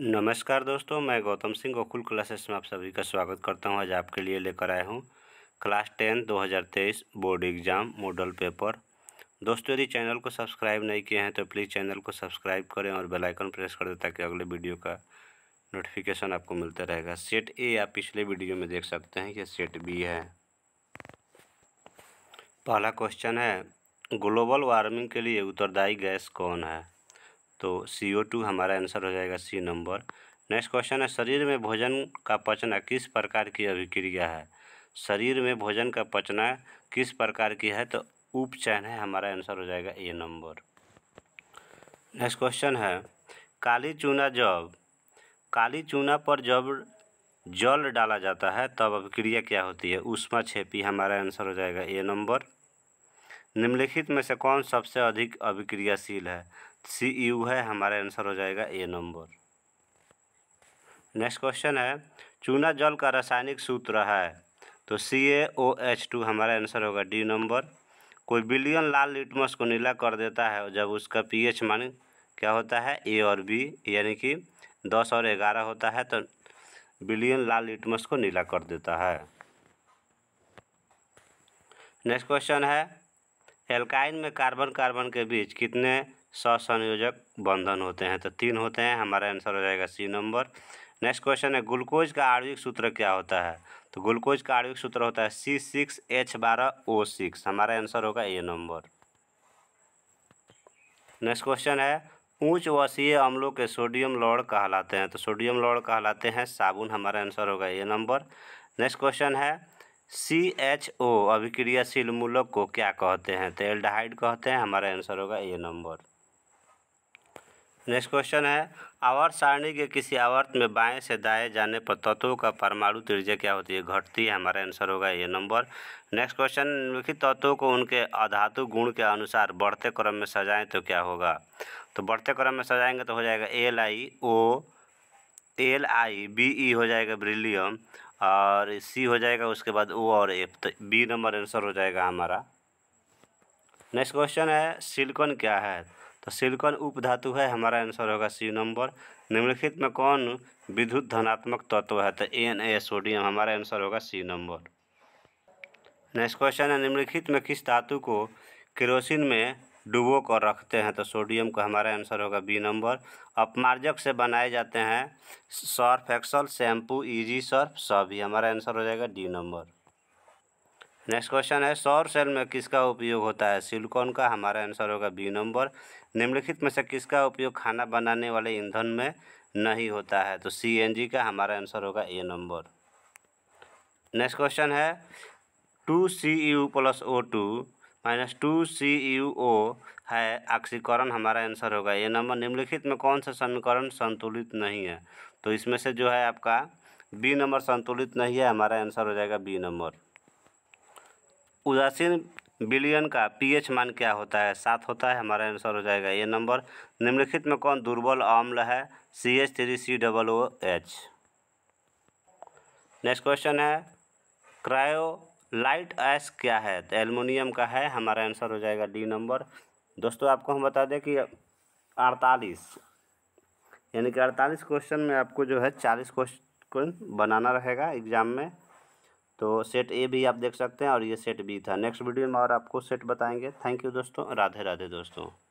नमस्कार दोस्तों मैं गौतम सिंह गोकुल क्लासेस में आप सभी का स्वागत करता हूं आज आपके लिए लेकर आया हूं class ten 2023 board exam model paper दोस्तों यदि चैनल को सब्सक्राइब नहीं किए हैं तो प्लीज़ चैनल को सब्सक्राइब करें और बेल आइकन प्रेस कर दें ताकि अगले वीडियो का नोटिफिकेशन आपको मिलता रहेगा सेट ए आप पिछले वीडियो में देख सकते हैं या सेट बी है पहला क्वेश्चन है ग्लोबल वार्मिंग के लिए उत्तरदायी गैस कौन है तो सी ओ टू हमारा आंसर हो जाएगा सी नंबर नेक्स्ट क्वेश्चन है शरीर में भोजन का पचना किस प्रकार की अभिक्रिया है शरीर में भोजन का पचना किस प्रकार की है तो उपचयन है हमारा आंसर हो जाएगा ए नंबर नेक्स्ट क्वेश्चन है काली चूना जब काली चूना पर जब जल डाला जाता है तब अभिक्रिया क्या होती है उष्मा छेपी हमारा आंसर हो जाएगा ए नंबर निम्नलिखित में से कौन सबसे अधिक अभिक्रियाशील है सी यू e है हमारा आंसर हो जाएगा ए नंबर नेक्स्ट क्वेश्चन है चूना जल का रासायनिक सूत्र है तो C A O H two हमारा आंसर होगा डी नंबर कोई बिलियन लाल लिटमस को नीला कर देता है जब उसका पीएच मान क्या होता है ए और बी यानी कि दस और ग्यारह होता है तो बिलियन लाल लिटमस को नीला कर देता है नेक्स्ट क्वेश्चन है एल्काइन में कार्बन कार्बन के बीच कितने ससंयोजक बंधन होते हैं तो तीन होते हैं हमारा आंसर हो जाएगा सी नंबर नेक्स्ट क्वेश्चन है ग्लूकोज का आणविक सूत्र क्या होता है तो ग्लूकोज का आणविक सूत्र होता है सी सिक्स एच बारह ओ सिक्स हमारा आंसर होगा ए नंबर नेक्स्ट क्वेश्चन है ऊंच वसीय अम्लों के सोडियम लॉड कहलाते हैं तो सोडियम लॉड कहलाते हैं साबुन हमारा आंसर होगा ए नंबर नेक्स्ट क्वेश्चन है सी एच ओ अभिक्रियाशील मूलक को क्या कहते हैं तो एल्डाहाइड कहते हैं हमारा आंसर होगा ए नंबर नेक्स्ट क्वेश्चन है आवर्त सारणी के किसी आवर्त में बाएं से दाएं जाने पर तत्वों का परमाणु त्रिज्या क्या होती है घटती है हमारा आंसर होगा ये नंबर नेक्स्ट क्वेश्चन लिखित तत्वों को उनके अधातु गुण के अनुसार बढ़ते क्रम में सजाएं तो क्या होगा तो बढ़ते क्रम में सजाएंगे तो हो जाएगा L I O L I B E हो जाएगा ब्रिलियम और सी हो जाएगा उसके बाद ओ और एफ तो बी नंबर आंसर हो जाएगा हमारा नेक्स्ट क्वेश्चन है सिलिकॉन क्या है तो सिलिकॉन उपधातु है हमारा आंसर होगा सी नंबर निम्नलिखित में कौन विद्युत धनात्मक तत्व है तो एन ए सोडियम हमारा आंसर होगा सी नंबर नेक्स्ट क्वेश्चन है निम्नलिखित में किस धातु को केरोसिन में डुबो कर रखते हैं तो सोडियम का हमारा आंसर होगा बी नंबर अपमार्जक से बनाए जाते हैं Surf Excel shampoo easy Surf सभी हमारा आंसर हो जाएगा डी नंबर नेक्स्ट क्वेश्चन है सौर सेल में किसका उपयोग होता है सिलिकॉन का हमारा आंसर होगा बी नंबर निम्नलिखित में से किसका उपयोग खाना बनाने वाले ईंधन में नहीं होता है तो सी का हमारा आंसर होगा ए नंबर नेक्स्ट क्वेश्चन है two C U plus O two minus two C U O है आक्सीकरण हमारा आंसर होगा ए नंबर निम्नलिखित में कौन सा समीकरण संतुलित नहीं है तो इसमें से जो है आपका बी नंबर संतुलित नहीं है हमारा आंसर हो जाएगा बी नंबर उदासीन बिलियन का पीएच मान क्या होता है सात होता है हमारा आंसर हो जाएगा ये नंबर निम्नलिखित में कौन दुर्बल अम्ल है C H three C double O H next question है क्रायो लाइट एस क्या है तो एलमोनियम का है हमारा आंसर हो जाएगा डी नंबर दोस्तों आपको हम बता दें कि अड़तालीस यानी कि अड़तालीस क्वेश्चन में आपको जो है चालीस क्वेश्चन बनाना रहेगा एग्ज़ाम में तो सेट ए भी आप देख सकते हैं और ये सेट बी था नेक्स्ट वीडियो में और आपको सेट बताएंगे थैंक यू दोस्तों राधे राधे दोस्तों